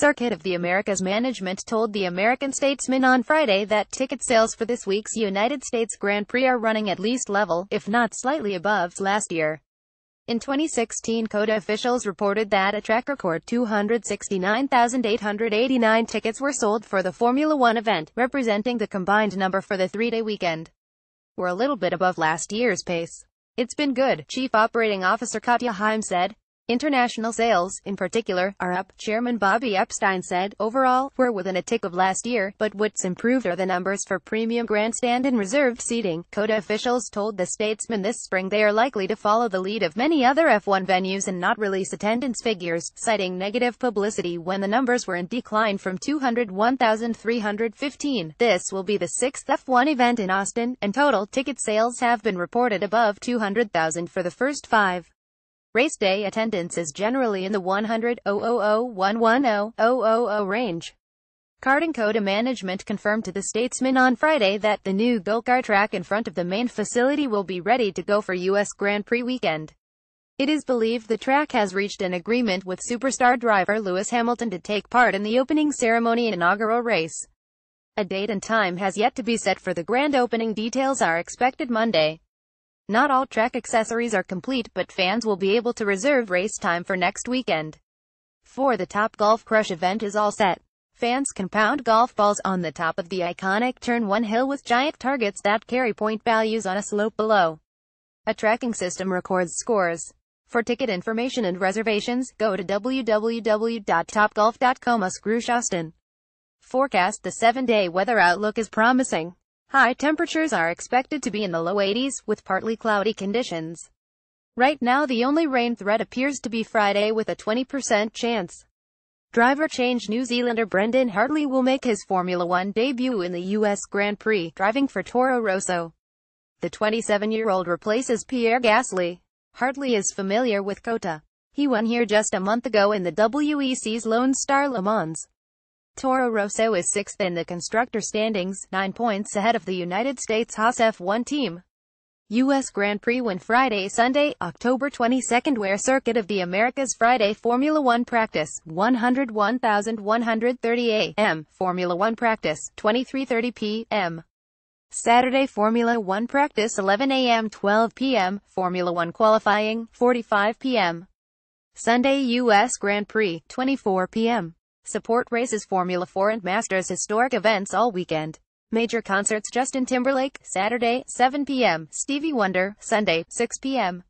Circuit of the Americas management told the American Statesman on Friday that ticket sales for this week's United States Grand Prix are running at least level, if not slightly above, last year. In 2016 COTA officials reported that a track record 269,889 tickets were sold for the Formula One event, representing the combined number for the three-day weekend. We're a little bit above last year's pace. It's been good, Chief Operating Officer Katya Heim said. International sales, in particular, are up, Chairman Bobby Epstein said. Overall, we're within a tick of last year, but what's improved are the numbers for premium grandstand and reserved seating. COTA officials told the statesman this spring they are likely to follow the lead of many other F1 venues and not release attendance figures, citing negative publicity when the numbers were in decline from 201,315. This will be the sixth F1 event in Austin, and total ticket sales have been reported above 200,000 for the first five. Race day attendance is generally in the 100, 110, 000 range. Karting Coda management confirmed to the Statesman on Friday that the new go-kart track in front of the main facility will be ready to go for U.S. Grand Prix weekend. It is believed the track has reached an agreement with superstar driver Lewis Hamilton to take part in the opening ceremony inaugural race. A date and time has yet to be set for the grand opening details are expected Monday. Not all track accessories are complete but fans will be able to reserve race time for next weekend. For the Top Golf Crush event is all set. Fans can pound golf balls on the top of the iconic Turn 1 hill with giant targets that carry point values on a slope below. A tracking system records scores. For ticket information and reservations, go to www.topgolf.com. Scrooge Forecast The seven-day weather outlook is promising. High temperatures are expected to be in the low 80s, with partly cloudy conditions. Right now the only rain threat appears to be Friday with a 20% chance. Driver change New Zealander Brendan Hartley will make his Formula One debut in the U.S. Grand Prix, driving for Toro Rosso. The 27-year-old replaces Pierre Gasly. Hartley is familiar with Kota. He won here just a month ago in the WEC's Lone Star Le Mans. Toro Rosso is sixth in the constructor standings, nine points ahead of the United States Haas F1 team. U.S. Grand Prix win Friday Sunday, October 22nd where Circuit of the Americas Friday Formula 1 practice, 101,130 a.m., Formula 1 practice, 23.30 p.m. Saturday Formula 1 practice 11 a.m. 12 p.m., Formula 1 qualifying, 45 p.m. Sunday U.S. Grand Prix, 24 p.m. Support races Formula 4 and Masters historic events all weekend. Major concerts Justin Timberlake, Saturday, 7 p.m., Stevie Wonder, Sunday, 6 p.m.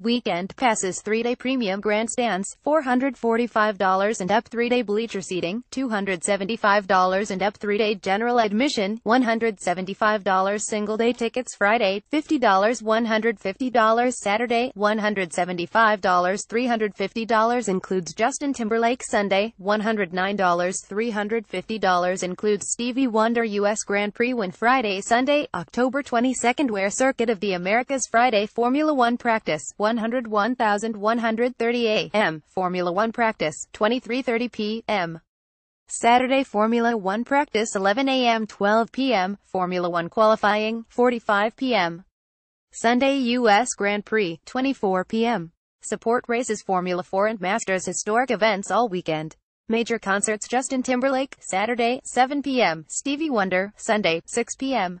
Weekend passes 3-day premium grandstands, $445 and up 3-day bleacher seating, $275 and up 3-day general admission, $175 single-day tickets Friday, $50 $150 Saturday, $175 $350 includes Justin Timberlake Sunday, $109 $350 includes Stevie Wonder U.S. Grand Prix win Friday Sunday, October 22nd where Circuit of the Americas Friday Formula One practice, 101,130 a.m. Formula 1 practice, 23.30 p.m. Saturday Formula 1 practice 11 a.m. 12 p.m. Formula 1 qualifying 45 p.m. Sunday U.S. Grand Prix 24 p.m. Support races Formula 4 and Masters historic events all weekend. Major concerts Justin Timberlake Saturday 7 p.m. Stevie Wonder Sunday 6 p.m.